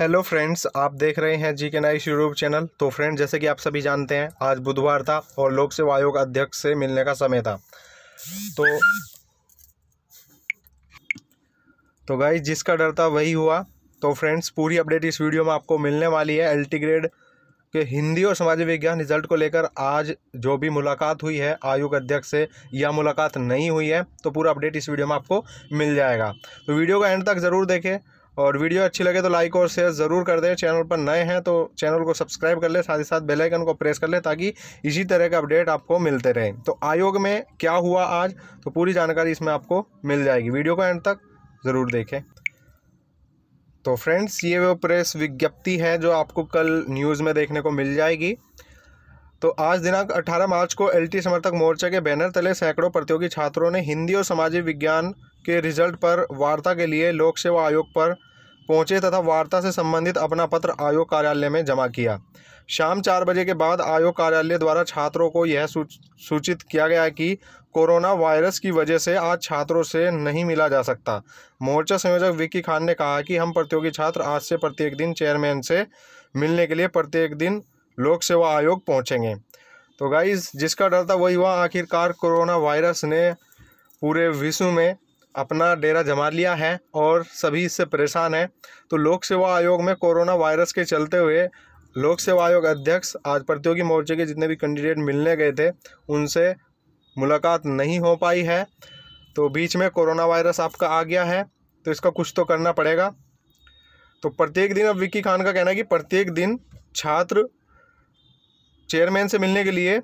hello friends आप देख रहे हैं जी के नाइस यूट्यूब चैनल तो फ्रेंड जैसे कि आप सभी जानते हैं आज बुधवार था और लोक सेवा आयोग अध्यक्ष से मिलने का समय था तो तो गाइज जिसका डर था वही हुआ तो फ्रेंड्स पूरी अपडेट इस वीडियो में आपको मिलने वाली है एल ग्रेड के हिंदी और समाज विज्ञान रिजल्ट को लेकर आज जो भी मुलाकात हुई है आयोग अध्यक्ष से या मुलाकात नहीं हुई है तो पूरा अपडेट इस वीडियो में आपको मिल जाएगा तो वीडियो का एंड तक ज़रूर देखें और वीडियो अच्छी लगे तो लाइक और शेयर ज़रूर कर दें चैनल पर नए हैं तो चैनल को सब्सक्राइब कर लें साथ ही साथ बेल आइकन को प्रेस कर लें ताकि इसी तरह के अपडेट आपको मिलते रहें तो आयोग में क्या हुआ आज तो पूरी जानकारी इसमें आपको मिल जाएगी वीडियो को एंड तक ज़रूर देखें तो फ्रेंड्स ये वो प्रेस विज्ञप्ति है जो आपको कल न्यूज़ में देखने को मिल जाएगी तो आज दिनांक 18 मार्च को एलटी समर्थक मोर्चा के बैनर तले सैकड़ों प्रतियोगी छात्रों ने हिंदी और सामाजिक विज्ञान के रिजल्ट पर वार्ता के लिए लोक सेवा आयोग पर पहुंचे तथा वार्ता से संबंधित अपना पत्र आयोग कार्यालय में जमा किया शाम चार बजे के बाद आयोग कार्यालय द्वारा छात्रों को यह सूचित किया गया कि कोरोना वायरस की वजह से आज छात्रों से नहीं मिला जा सकता मोर्चा संयोजक विक्की खान ने कहा कि हम प्रतियोगी छात्र आज से प्रत्येक दिन चेयरमैन से मिलने के लिए प्रत्येक दिन लोक सेवा आयोग पहुँचेंगे तो गाइज जिसका डर था वही हुआ आखिरकार कोरोना वायरस ने पूरे विश्व में अपना डेरा जमा लिया है और सभी इससे परेशान हैं तो लोक सेवा आयोग में कोरोना वायरस के चलते हुए लोक सेवा आयोग अध्यक्ष आज प्रतियोगी मोर्चे के जितने भी कैंडिडेट मिलने गए थे उनसे मुलाकात नहीं हो पाई है तो बीच में कोरोना वायरस आपका आ गया है तो इसका कुछ तो करना पड़ेगा तो प्रत्येक दिन अब विक्की खान का कहना है कि प्रत्येक दिन छात्र चेयरमैन से मिलने के लिए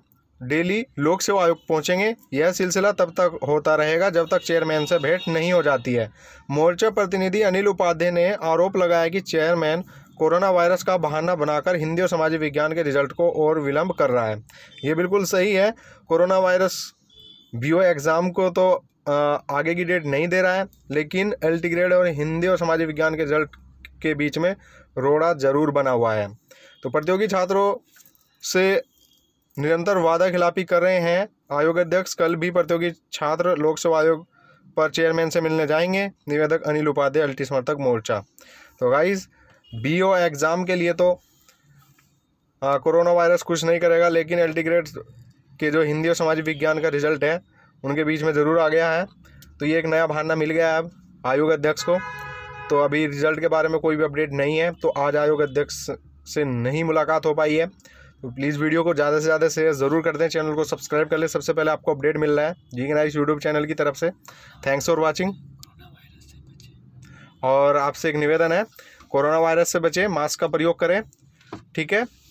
डेली लोक सेवा आयोग पहुंचेंगे यह सिलसिला तब तक होता रहेगा जब तक चेयरमैन से भेंट नहीं हो जाती है मोर्चा प्रतिनिधि अनिल उपाध्याय ने आरोप लगाया कि चेयरमैन कोरोना वायरस का बहाना बनाकर हिंदी और सामाजिक विज्ञान के रिजल्ट को और विलंब कर रहा है ये बिल्कुल सही है कोरोना वायरस बी एग्ज़ाम को तो आगे की डेट नहीं दे रहा है लेकिन एल ग्रेड और हिंदी और सामाजिक विज्ञान के रिजल्ट के बीच में रोड़ा ज़रूर बना हुआ है तो प्रतियोगी छात्रों से निरंतर वादा खिलाफी कर रहे हैं आयोग अध्यक्ष कल भी प्रतियोगी छात्र लोक सेवा आयोग पर चेयरमैन से मिलने जाएंगे निवेदक अनिल उपाध्याय अल्टी समर्थक मोर्चा तो गाइज बी ओ एग्ज़ाम के लिए तो कोरोना वायरस कुछ नहीं करेगा लेकिन एल ग्रेड के जो हिंदी और सामाजिक विज्ञान का रिजल्ट है उनके बीच में ज़रूर आ गया है तो ये एक नया भाड़ना मिल गया है अब आयोग अध्यक्ष को तो अभी रिजल्ट के बारे में कोई भी अपडेट नहीं है तो आज आयोग अध्यक्ष से नहीं मुलाकात हो पाई है तो प्लीज़ वीडियो को ज़्यादा से ज़्यादा शेयर ज़रूर कर दें चैनल को सब्सक्राइब कर लें सबसे पहले आपको अपडेट मिल रहा है जी नाइस यूट्यूब चैनल की तरफ से थैंक्स फॉर वॉचिंग और आपसे एक निवेदन है कोरोना वायरस से बचें मास्क का प्रयोग करें ठीक है